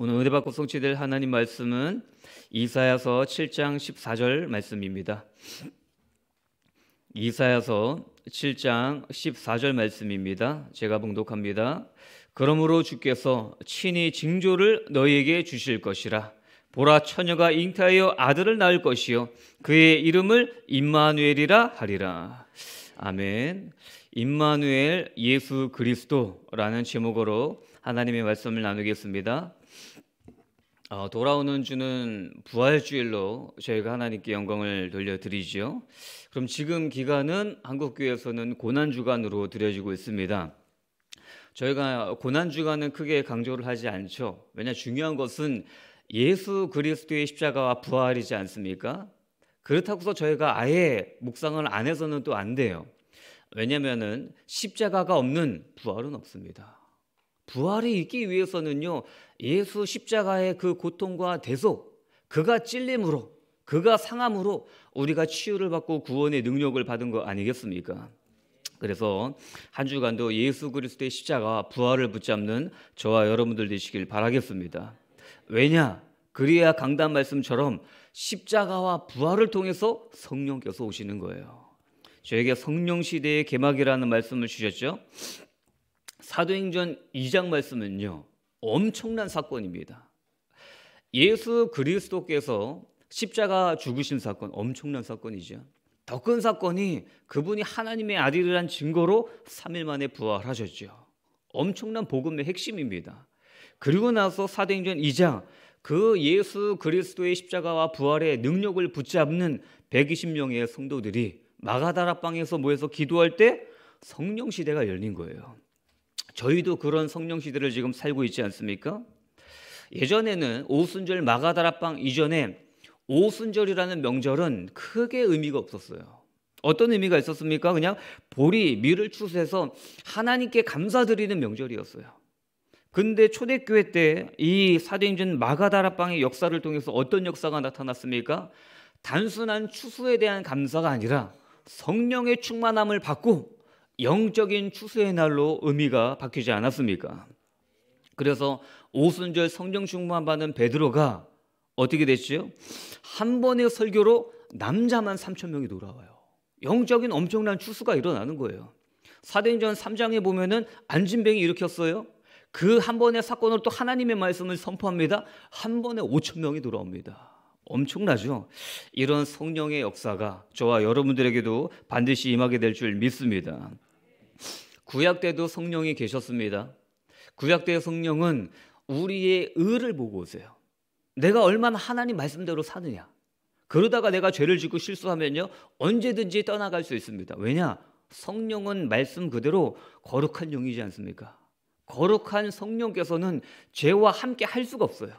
오늘 은혜 받고 성취될 하나님 말씀은 이사야서 7장 14절 말씀입니다. 이사야서 7장 14절 말씀입니다. 제가 봉독합니다. 그러므로 주께서 친히 징조를 너희에게 주실 것이라 보라 처녀가 잉태하여 아들을 낳을 것이요 그의 이름을 임마누엘이라 하리라. 아멘. 임마누엘 예수 그리스도라는 제목으로 하나님의 말씀을 나누겠습니다. 어, 돌아오는 주는 부활주일로 저희가 하나님께 영광을 돌려드리지요. 그럼 지금 기간은 한국교회에서는 고난주간으로 드려지고 있습니다. 저희가 고난주간은 크게 강조를 하지 않죠. 왜냐 중요한 것은 예수 그리스도의 십자가와 부활이지 않습니까? 그렇다고서 저희가 아예 묵상을 안 해서는 또 안 돼요. 왜냐면은 십자가가 없는 부활은 없습니다. 부활이 있기 위해서는요, 예수 십자가의 그 고통과 대속, 그가 찔림으로, 그가 상함으로 우리가 치유를 받고 구원의 능력을 받은 거 아니겠습니까? 그래서 한 주간도 예수 그리스도의 십자가 부활을 붙잡는 저와 여러분들 되시길 바라겠습니다. 왜냐? 그리야 강단 말씀처럼 십자가와 부활을 통해서 성령께서 오시는 거예요. 저에게 성령 시대의 개막이라는 말씀을 주셨죠. 사도행전 2장 말씀은요. 엄청난 사건입니다. 예수 그리스도께서 십자가 죽으신 사건 엄청난 사건이죠. 더큰 사건이 그분이 하나님의 아들이란 증거로 3일 만에 부활하셨죠. 엄청난 복음의 핵심입니다. 그리고 나서 사도행전 2장 그 예수 그리스도의 십자가와 부활의 능력을 붙잡는 120명의 성도들이 마가다라방에서 모여서 기도할 때 성령 시대가 열린 거예요. 저희도 그런 성령 시대를 지금 살고 있지 않습니까? 예전에는 오순절 마가다라빵 이전에 오순절이라는 명절은 크게 의미가 없었어요. 어떤 의미가 있었습니까? 그냥 보리, 밀을 추수해서 하나님께 감사드리는 명절이었어요. 근데 초대교회 때 이 사도행전 마가다라빵의 역사를 통해서 어떤 역사가 나타났습니까? 단순한 추수에 대한 감사가 아니라 성령의 충만함을 받고 영적인 추수의 날로 의미가 바뀌지 않았습니까? 그래서 오순절 성령 충만 받은 베드로가 어떻게 됐지한 번의 설교로 남자만 3천 명이 돌아와요. 영적인 엄청난 추수가 일어나는 거예요. 사도행전 3장에 보면은 안진뱅이 일으켰어요. 그 한 번의 사건으로 또 하나님의 말씀을 선포합니다. 한 번에 5천 명이 돌아옵니다. 엄청나죠? 이런 성령의 역사가 저와 여러분들에게도 반드시 임하게 될 줄 믿습니다. 구약 때도 성령이 계셨습니다. 구약 때의 성령은 우리의 의를 보고 오세요. 내가 얼마나 하나님 말씀대로 사느냐. 그러다가 내가 죄를 짓고 실수하면요. 언제든지 떠나갈 수 있습니다. 왜냐? 성령은 말씀 그대로 거룩한 영이지 않습니까? 거룩한 성령께서는 죄와 함께 할 수가 없어요.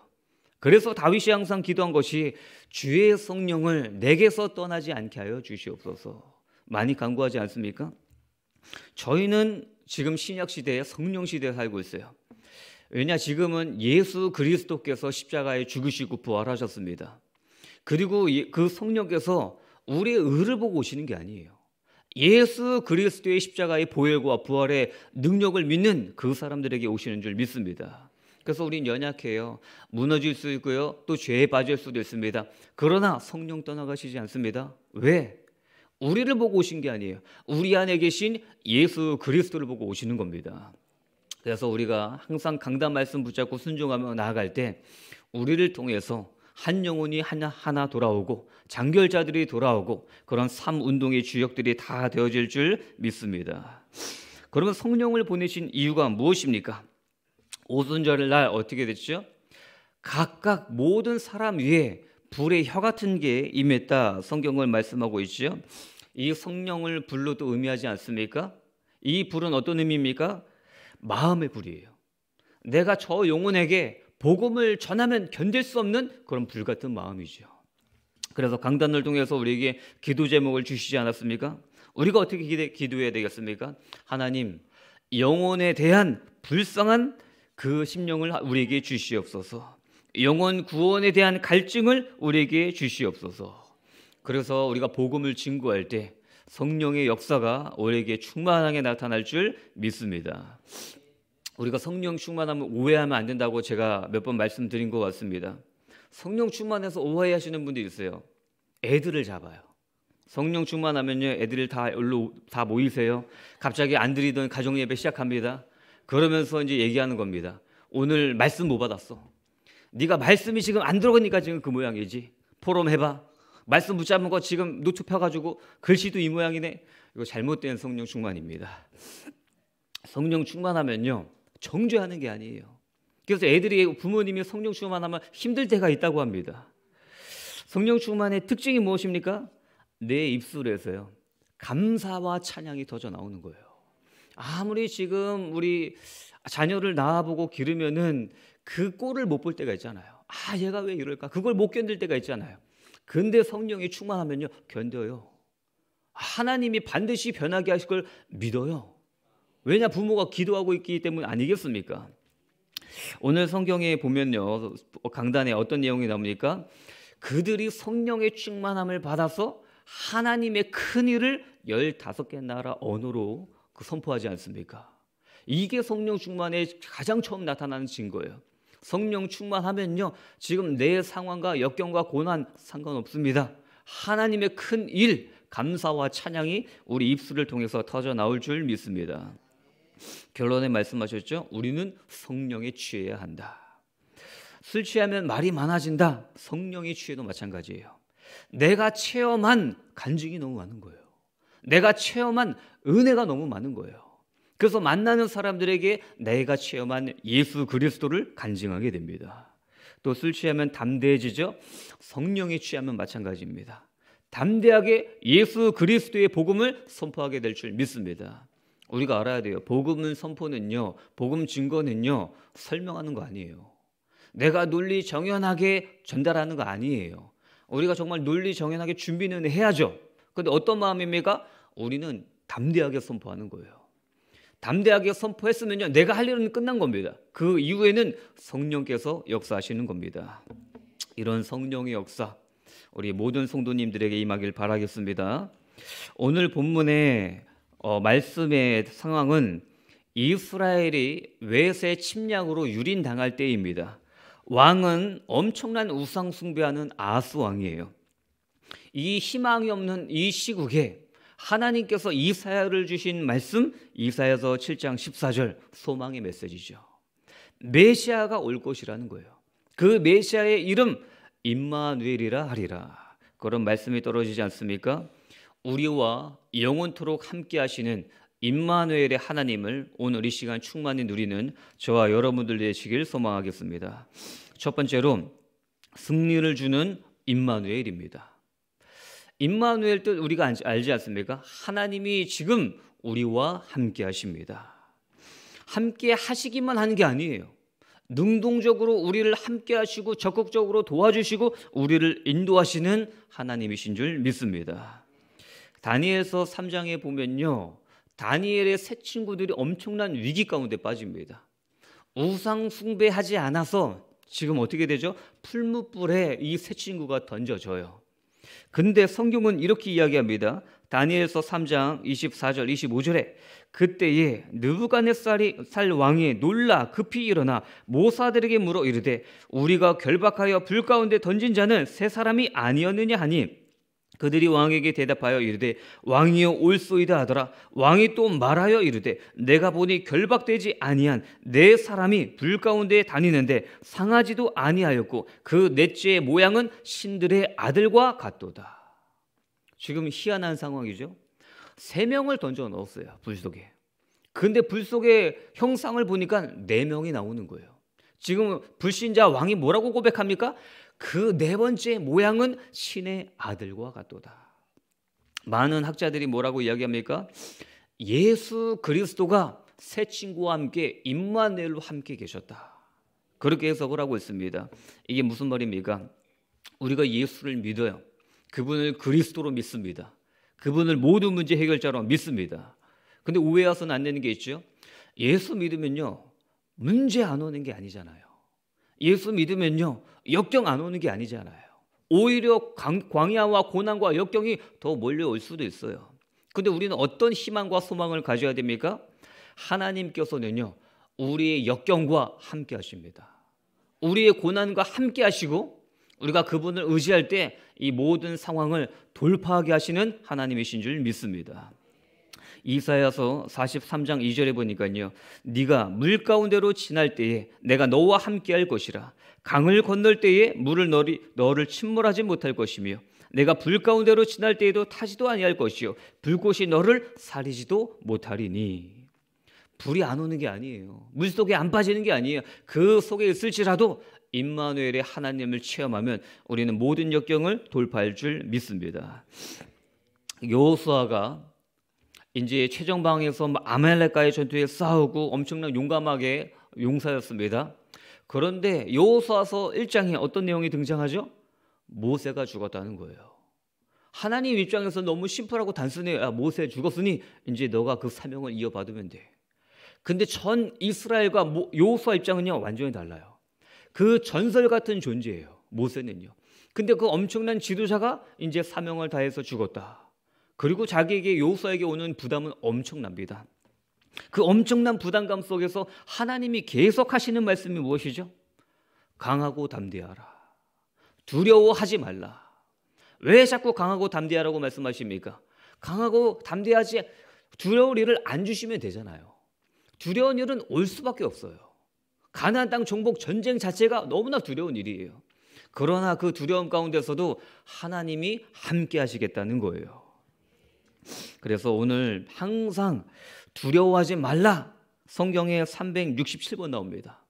그래서 다윗이 항상 기도한 것이 주의 성령을 내게서 떠나지 않게 하여 주시옵소서. 많이 간구하지 않습니까? 저희는 지금 신약 시대에 성령 시대에 살고 있어요. 왜냐 지금은 예수 그리스도께서 십자가에 죽으시고 부활하셨습니다. 그리고 그 성령께서 우리의 의를 보고 오시는 게 아니에요. 예수 그리스도의 십자가의 보혈과 부활의 능력을 믿는 그 사람들에게 오시는 줄 믿습니다. 그래서 우린 연약해요. 무너질 수 있고요. 또 죄에 빠질 수도 있습니다. 그러나 성령 떠나가시지 않습니다. 왜? 우리를 보고 오신 게 아니에요. 우리 안에 계신 예수 그리스도를 보고 오시는 겁니다. 그래서 우리가 항상 강단 말씀 붙잡고 순종하며 나아갈 때 우리를 통해서 한 영혼이 하나, 하나 돌아오고 장결자들이 돌아오고 그런 삶 운동의 주역들이 다 되어질 줄 믿습니다. 그러면 성령을 보내신 이유가 무엇입니까? 오순절 날 어떻게 됐죠? 각각 모든 사람 위에 불의 혀 같은 게 임했다 성경을 말씀하고 있지요. 이 성령을 불로도 의미하지 않습니까? 이 불은 어떤 의미입니까? 마음의 불이에요. 내가 저 영혼에게 복음을 전하면 견딜 수 없는 그런 불 같은 마음이죠. 그래서 강단을 통해서 우리에게 기도 제목을 주시지 않았습니까? 우리가 어떻게 기대, 기도해야 되겠습니까? 하나님, 영혼에 대한 불쌍한 그 심령을 우리에게 주시옵소서. 영원 구원에 대한 갈증을 우리에게 주시옵소서. 그래서 우리가 복음을 증거할 때 성령의 역사가 우리에게 충만하게 나타날 줄 믿습니다. 우리가 성령 충만하면 오해하면 안 된다고 제가 몇 번 말씀드린 것 같습니다. 성령 충만해서 오해하시는 분들이 있어요. 애들을 잡아요. 성령 충만하면요, 애들을 다 얼로 다 모이세요. 갑자기 안 드리던 가정 예배 시작합니다. 그러면서 이제 얘기하는 겁니다. 오늘 말씀 못 받았어. 네가 말씀이 지금 안 들어가니까 지금 그 모양이지. 포럼 해봐. 말씀 붙잡은 거 지금 노트 펴가지고 글씨도 이 모양이네. 이거 잘못된 성령 충만입니다. 성령 충만하면요 정죄하는 게 아니에요. 그래서 애들이 부모님이 성령 충만하면 힘들 때가 있다고 합니다. 성령 충만의 특징이 무엇입니까? 내 입술에서요 감사와 찬양이 터져 나오는 거예요. 아무리 지금 우리 자녀를 낳아보고 기르면은 그 꼴을 못 볼 때가 있잖아요. 아, 얘가 왜 이럴까? 그걸 못 견딜 때가 있잖아요. 근데 성령이 충만하면요, 견뎌요. 하나님이 반드시 변하게 하실 걸 믿어요. 왜냐, 부모가 기도하고 있기 때문 아니겠습니까? 오늘 성경에 보면요, 강단에 어떤 내용이 나옵니까? 그들이 성령의 충만함을 받아서 하나님의 큰 일을 15개 나라 언어로 그 선포하지 않습니까? 이게 성령 충만에 가장 처음 나타나는 증거예요. 성령 충만하면요. 지금 내 상황과 역경과 고난 상관없습니다. 하나님의 큰 일, 감사와 찬양이 우리 입술을 통해서 터져 나올 줄 믿습니다. 결론에 말씀하셨죠? 우리는 성령에 취해야 한다. 술 취하면 말이 많아진다. 성령이 취해도 마찬가지예요. 내가 체험한 간증이 너무 많은 거예요. 내가 체험한 은혜가 너무 많은 거예요. 그래서 만나는 사람들에게 내가 체험한 예수 그리스도를 간증하게 됩니다. 또 술 취하면 담대해지죠. 성령이 취하면 마찬가지입니다. 담대하게 예수 그리스도의 복음을 선포하게 될 줄 믿습니다. 우리가 알아야 돼요. 복음은 선포는요, 복음 증거는요, 설명하는 거 아니에요. 내가 논리 정연하게 전달하는 거 아니에요. 우리가 정말 논리 정연하게 준비는 해야죠. 근데 어떤 마음입니까? 우리는 담대하게 선포하는 거예요. 담대하게 선포했으면요. 내가 할 일은 끝난 겁니다. 그 이후에는 성령께서 역사하시는 겁니다. 이런 성령의 역사 우리 모든 성도님들에게 임하길 바라겠습니다. 오늘 본문의 어, 말씀의 상황은 이스라엘이 외세 침략으로 유린당할 때입니다. 왕은 엄청난 우상 숭배하는 아스 왕이에요. 이 희망이 없는 이 시국에 하나님께서 이사야를 주신 말씀 이사야서 7장 14절 소망의 메시지죠. 메시아가 올 것이라는 거예요. 그 메시아의 이름 임마누엘이라 하리라. 그런 말씀이 떨어지지 않습니까? 우리와 영원토록 함께 하시는 임마누엘의 하나님을 오늘 이 시간 충만히 누리는 저와 여러분들 되시길 소망하겠습니다. 첫 번째로 승리를 주는 임마누엘입니다. 임마누엘 뜻 우리가 알지 않습니까? 하나님이 지금 우리와 함께 하십니다. 함께 하시기만 하는 게 아니에요. 능동적으로 우리를 함께 하시고 적극적으로 도와주시고 우리를 인도하시는 하나님이신 줄 믿습니다. 다니엘서 3장에 보면요. 다니엘의 세 친구들이 엄청난 위기 가운데 빠집니다. 우상 숭배하지 않아서 지금 어떻게 되죠? 풀무불에 이 세 친구가 던져져요. 근데 성경은 이렇게 이야기합니다. 다니엘서 3장 24절 25절에 그때에 느부갓네살이 살 왕이 놀라 급히 일어나 모사들에게 물어 이르되 우리가 결박하여 불 가운데 던진 자는 세 사람이 아니었느냐 하니 그들이 왕에게 대답하여 이르되 왕이여 올소이다 하더라 왕이 또 말하여 이르되 내가 보니 결박되지 아니한 내네 사람이 불 가운데 다니는데 상하지도 아니하였고 그 넷째의 모양은 신들의 아들과 같도다 지금 희한한 상황이죠 세 명을 던져 넣었어요 불 속에 근데 불 속에 형상을 보니까 네 명이 나오는 거예요 지금 불신자 왕이 뭐라고 고백합니까 그네 번째 모양은 신의 아들과 같도다. 많은 학자들이 뭐라고 이야기합니까? 예수 그리스도가 새 친구와 함께 임마누엘로 함께 계셨다. 그렇게 해석을 하고 있습니다. 이게 무슨 말입니까? 우리가 예수를 믿어요. 그분을 그리스도로 믿습니다. 그분을 모든 문제 해결자로 믿습니다. 근데 오해해서는 안 되는 게 있죠. 예수 믿으면요. 문제 안 오는 게 아니잖아요. 예수 믿으면요, 역경 안 오는 게 아니잖아요. 오히려 광야와 고난과 역경이 더 몰려올 수도 있어요. 근데 우리는 어떤 희망과 소망을 가져야 됩니까? 하나님께서는요, 우리의 역경과 함께 하십니다. 우리의 고난과 함께 하시고, 우리가 그분을 의지할 때 이 모든 상황을 돌파하게 하시는 하나님이신 줄 믿습니다. 이사야서 43장 2절에 보니까요. 네가 물 가운데로 지날 때에 내가 너와 함께할 것이라. 강을 건널 때에 물을 너리, 너를 침몰하지 못할 것이며 내가 불 가운데로 지날 때에도 타지도 아니할 것이요 불꽃이 너를 사리지도 못하리니 불이 안 오는 게 아니에요 물 속에 안 빠지는 게 아니에요 그 속에 있을지라도 임마누엘의 하나님을 체험하면 우리는 모든 역경을 돌파할 줄 믿습니다. 여호수아가 이제 최전방에서 뭐 아말렉과의 전투에 싸우고 엄청난 용감하게 용사였습니다. 그런데 요호수아서 1장에 어떤 내용이 등장하죠? 모세가 죽었다는 거예요. 하나님 입장에서 너무 심플하고 단순해요. 아, 모세 죽었으니 이제 너가 그 사명을 이어받으면 돼. 근데 전 이스라엘과 여호수아 입장은요 완전히 달라요. 그 전설 같은 존재예요. 모세는요. 근데 그 엄청난 지도자가 이제 사명을 다해서 죽었다. 그리고 자기에게 여호수에게 오는 부담은 엄청납니다. 그 엄청난 부담감 속에서 하나님이 계속 하시는 말씀이 무엇이죠? 강하고 담대하라. 두려워하지 말라. 왜 자꾸 강하고 담대하라고 말씀하십니까? 강하고 담대하지 두려울 일을 안 주시면 되잖아요. 두려운 일은 올 수밖에 없어요. 가나안 땅 정복 전쟁 자체가 너무나 두려운 일이에요. 그러나 그 두려움 가운데서도 하나님이 함께 하시겠다는 거예요. 그래서 오늘 항상 두려워하지 말라. 성경에 367번 나옵니다.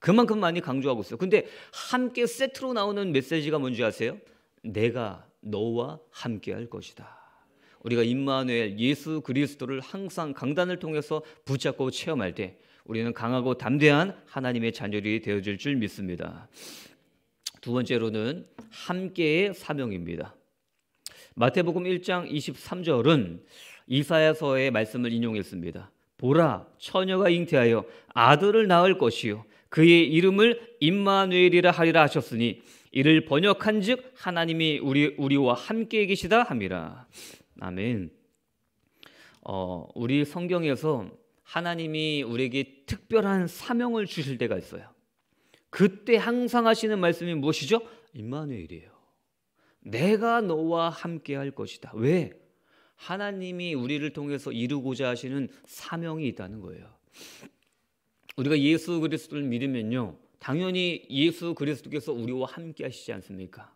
그만큼 많이 강조하고 있어요. 근데 함께 세트로 나오는 메시지가 뭔지 아세요? 내가 너와 함께 할 것이다. 우리가 임마누엘 예수 그리스도를 항상 강단을 통해서 붙잡고 체험할 때 우리는 강하고 담대한 하나님의 자녀들이 되어질 줄 믿습니다. 두 번째로는 함께의 사명입니다. 마태복음 1장 23절은 이사야서의 말씀을 인용했습니다. 보라 처녀가 잉태하여 아들을 낳을 것이요 그의 이름을 임마누엘이라 하리라 하셨으니 이를 번역한즉 하나님이 우리 우리와 함께 계시다 함이라. 아멘. 어, 우리 성경에서 하나님이 우리에게 특별한 사명을 주실 때가 있어요. 그때 항상 하시는 말씀이 무엇이죠? 임마누엘이에요. 내가 너와 함께 할 것이다. 왜? 하나님이 우리를 통해서 이루고자 하시는 사명이 있다는 거예요. 우리가 예수 그리스도를 믿으면요. 당연히 예수 그리스도께서 우리와 함께 하시지 않습니까?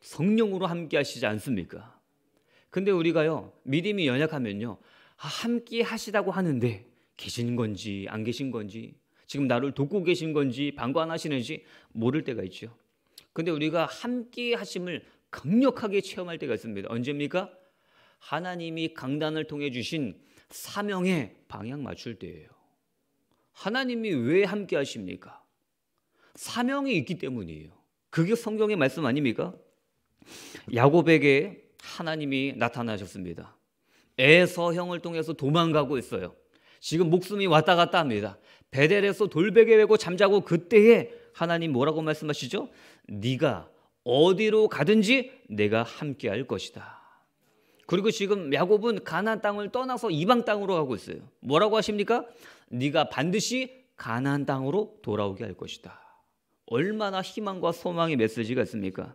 성령으로 함께 하시지 않습니까? 근데 우리가요. 믿음이 연약하면요. 아, 함께 하시다고 하는데 계신 건지 안 계신 건지 지금 나를 돕고 계신 건지 방관하시는지 모를 때가 있죠. 근데 우리가 함께 하심을 강력하게 체험할 때가 있습니다. 언제입니까? 하나님이 강단을 통해 주신 사명에 방향 맞출 때예요. 하나님이 왜 함께 하십니까? 사명이 있기 때문이에요. 그게 성경의 말씀 아닙니까? 야곱에게 하나님이 나타나셨습니다. 에서형을 통해서 도망가고 있어요. 지금 목숨이 왔다 갔다 합니다. 베델에서 돌베개 메고 잠자고 그때에 하나님 뭐라고 말씀하시죠? 네가 어디로 가든지 내가 함께할 것이다. 그리고 지금 야곱은 가나안 땅을 떠나서 이방 땅으로 가고 있어요. 뭐라고 하십니까? 네가 반드시 가나안 땅으로 돌아오게 할 것이다. 얼마나 희망과 소망의 메시지가 있습니까?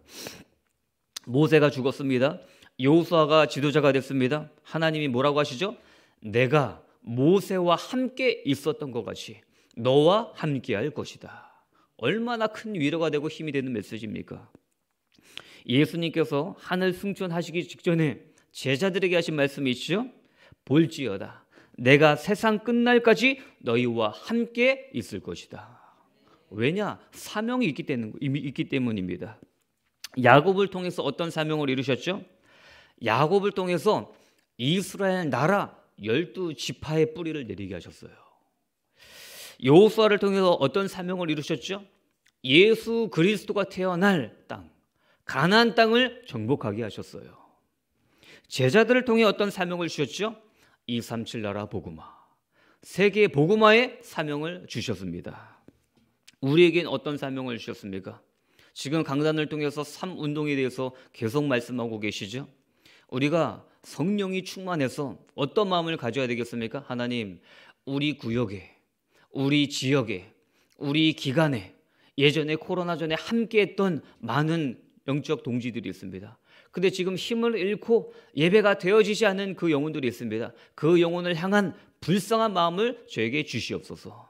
모세가 죽었습니다. 여호수아가 지도자가 됐습니다. 하나님이 뭐라고 하시죠? 내가 모세와 함께 있었던 것 같이 너와 함께할 것이다. 얼마나 큰 위로가 되고 힘이 되는 메시지입니까? 예수님께서 하늘 승천하시기 직전에 제자들에게 하신 말씀이시죠? 볼지어다. 내가 세상 끝날까지 너희와 함께 있을 것이다. 왜냐? 사명이 있기, 때문, 있기 때문입니다. 야곱을 통해서 어떤 사명을 이루셨죠? 야곱을 통해서 이스라엘 나라 열두 지파의 뿌리를 내리게 하셨어요. 여호수아를 통해서 어떤 사명을 이루셨죠? 예수 그리스도가 태어날 땅. 가나안 땅을 정복하게 하셨어요. 제자들을 통해 어떤 사명을 주셨죠? 237 나라 복음화. 세계 복음화의 사명을 주셨습니다. 우리에겐 어떤 사명을 주셨습니까? 지금 강단을 통해서 삶 운동에 대해서 계속 말씀하고 계시죠? 우리가 성령이 충만해서 어떤 마음을 가져야 되겠습니까? 하나님, 우리 구역에, 우리 지역에, 우리 기간에, 예전에 코로나 전에 함께 했던 많은 영적 동지들이 있습니다. 근데 지금 힘을 잃고 예배가 되어지지 않은 그 영혼들이 있습니다. 그 영혼을 향한 불쌍한 마음을 저에게 주시옵소서.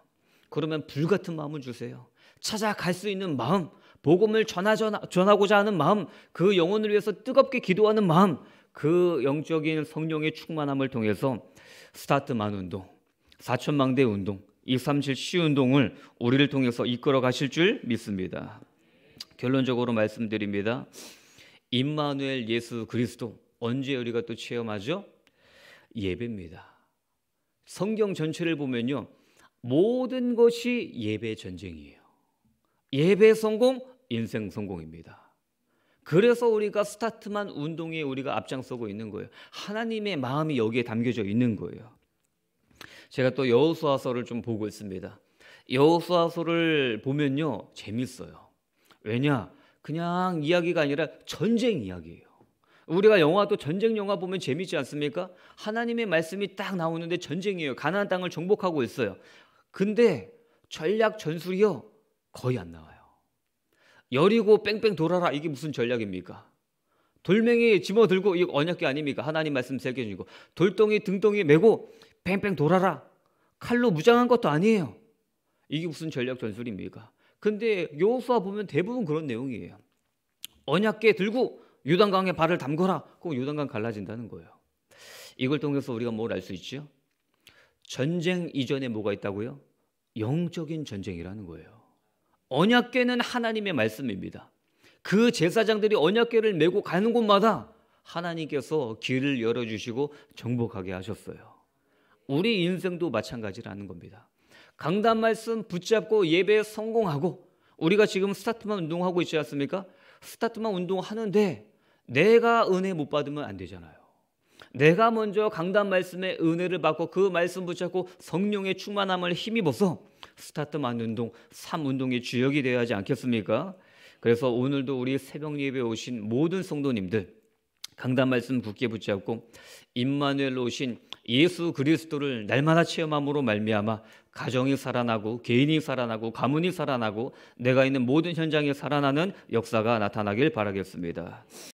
그러면 불 같은 마음을 주세요. 찾아갈 수 있는 마음, 복음을 전하, 고자 하는 마음, 그 영혼을 위해서 뜨겁게 기도하는 마음, 그 영적인 성령의 충만함을 통해서 스타트만 운동, 사천망대 운동, 237시 운동을 우리를 통해서 이끌어 가실 줄 믿습니다. 결론적으로 말씀드립니다. 임마누엘 예수 그리스도 언제 우리가 또 체험하죠? 예배입니다. 성경 전체를 보면요. 모든 것이 예배 전쟁이에요. 예배 성공, 인생 성공입니다. 그래서 우리가 스타트만 운동에 우리가 앞장서고 있는 거예요. 하나님의 마음이 여기에 담겨져 있는 거예요. 제가 또 여호수아서를 좀 보고 있습니다. 여호수아서를 보면요. 재밌어요. 왜냐? 그냥 이야기가 아니라 전쟁 이야기예요. 우리가 영화도 전쟁 영화 보면 재밌지 않습니까? 하나님의 말씀이 딱 나오는데 전쟁이에요. 가나안 땅을 정복하고 있어요. 근데 전략 전술이요 거의 안 나와요. 여리고 뺑뺑 돌아라 이게 무슨 전략입니까? 돌멩이 집어들고 이 언약궤 아닙니까? 하나님 말씀 새겨주고 돌덩이 등덩이 메고 뺑뺑 돌아라 칼로 무장한 것도 아니에요. 이게 무슨 전략 전술입니까? 근데 여호수아 보면 대부분 그런 내용이에요. 언약궤 들고 요단강에 발을 담거라. 그럼 요단강 갈라진다는 거예요. 이걸 통해서 우리가 뭘 알 수 있죠? 전쟁 이전에 뭐가 있다고요? 영적인 전쟁이라는 거예요. 언약궤는 하나님의 말씀입니다. 그 제사장들이 언약궤를 메고 가는 곳마다 하나님께서 길을 열어주시고 정복하게 하셨어요. 우리 인생도 마찬가지라는 겁니다. 강단 말씀 붙잡고 예배에 성공하고 우리가 지금 스타트만 운동하고 있지 않습니까? 스타트만 운동하는데 내가 은혜 못 받으면 안 되잖아요. 내가 먼저 강단 말씀에 은혜를 받고 그 말씀 붙잡고 성령의 충만함을 힘입어서 스타트만 운동, 삶 운동의 주역이 되어야 지 않겠습니까? 그래서 오늘도 우리 새벽 예배 오신 모든 성도님들 강단 말씀 굳게 붙잡고 임마누엘로 오신 예수 그리스도를 날마다 체험함으로 말미암아 가정이 살아나고 개인이 살아나고 가문이 살아나고 내가 있는 모든 현장에 살아나는 역사가 나타나길 바라겠습니다.